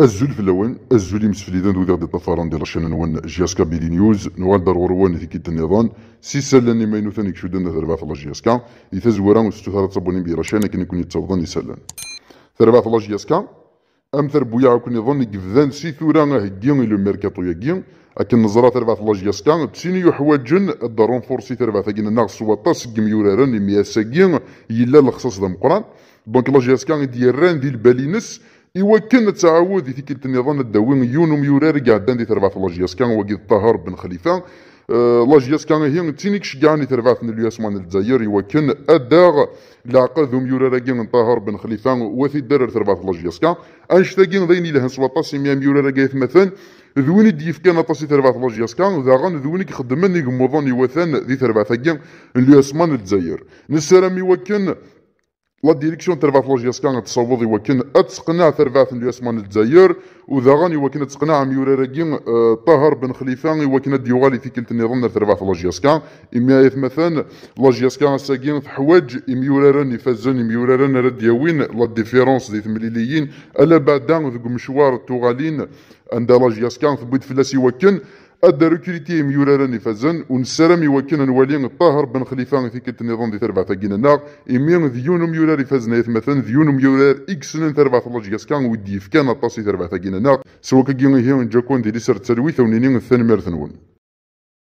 الزول في الاول الزول مسفليدان وذاك دي طفران ديال الشان نوان جياسكا بيدي نيوز نوان دار وروان في كيت النظام سي سالان لي ماينو ثاني كشودان ثربا في جياسكا إذا زورا وستو ثلاثة صابوني بي رشان يكون نكون يتصوضان يسالان ثربا في جياسكا أم ثربويا كون يظن كفذان سي ثورا هكيون لو ميركاتو يكيون أكن نظرة ثربا في جياسكا تسيني يحوجن الدارون فورسي ثربا ثاكين ناقص وطاس كم يورارن مياساكين يلا الخصاص دام قران دونك لا جياسكا ديال ران ديال بالينس إوا كان تعاود ثكلت النظام الدوي مليون وميورار قعدان دي تربع في لاجياس كان وقيد الطاهر بن خليفة أه لاجياس كان هي تينيك شقعني تربع في الياس مان الجزائر إوا كان أداغ العقد وميورار كان طاهر بن خليفة وثي الدرر تربع في لاجياس كان أنشتاقين ذيني لهن 17 ميورار قايث مثلا ذوين يديف كان اطاسي تربعة لاجياس كان غان ذوني خدمني يقمضان وثان ذي تربعة كان الياس مان الجزائر نسرامي وكان لا ديريكسيون ترفافولوجياس كان تصوض يوكن اتسقنا في الياسمان الجزائر وذا غاني وكن اتسقنا عم يورارجين طاهر بن خليفه يوكين ديوالي في كلت النظام ثرفافولوجياس كان إما مثلا لوجياس كان ساكين راني فازون يفزن يميورارن رد يوين لا ديفيرونس دي مليليين الا بعدا ذوك مشوار التوغالين عند لوجياس كان بيت فلاسي وكن ادارو كريتيم يوراران يفازن ونسرم يوكن نولي الطاهر بن خليفه في كلت النظام دي تربع تاكينا ايمي ذيونم يورار يفازن مثلا ذيونم يورار اكسن تربع ثلاجة كان ودي يفكان اطاسي تربع تاكينا سواء كي هي جاكون دي لسر تسلويث ونينين الثاني مارثنون